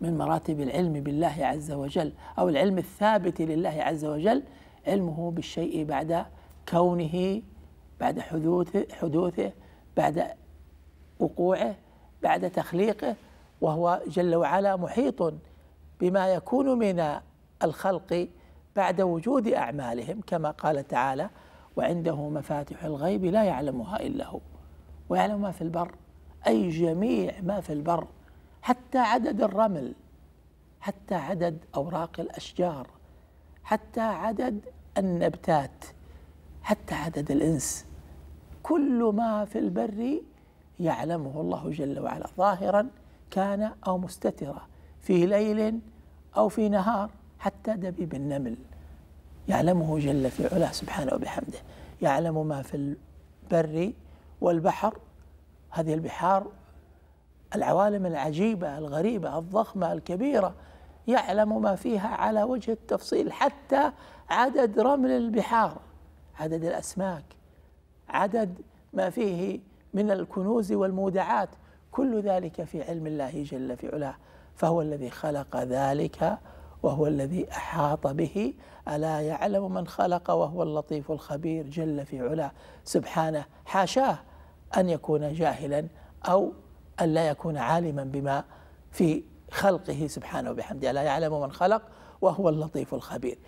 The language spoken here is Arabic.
من مراتب العلم بالله عز وجل أو العلم الثابت لله عز وجل علمه بالشيء بعد كونه بعد حدوثه حدوثه بعد وقوعه بعد تخليقه وهو جل وعلا محيط بما يكون من الخلق بعد وجود اعمالهم كما قال تعالى وعنده مفاتح الغيب لا يعلمها الا هو ويعلم ما في البر اي جميع ما في البر حتى عدد الرمل حتى عدد اوراق الاشجار حتى عدد النبتات حتى عدد الانس كل ما في البر يعلمه الله جل وعلا ظاهرا كان او مستترا في ليل او في نهار حتى دبيب النمل يعلمه جل في علاه سبحانه وبحمده يعلم ما في البر والبحر هذه البحار العوالم العجيبة الغريبة الضخمة الكبيرة يعلم ما فيها على وجه التفصيل حتى عدد رمل البحار عدد الأسماك عدد ما فيه من الكنوز والمودعات كل ذلك في علم الله جل في علاه فهو الذي خلق ذلك وهو الذي احاط به الا يعلم من خلق وهو اللطيف الخبير جل في علاه سبحانه حاشاه ان يكون جاهلا او أن لا يكون عالما بما في خلقه سبحانه وبحمده لا يعلم من خلق وهو اللطيف الخبير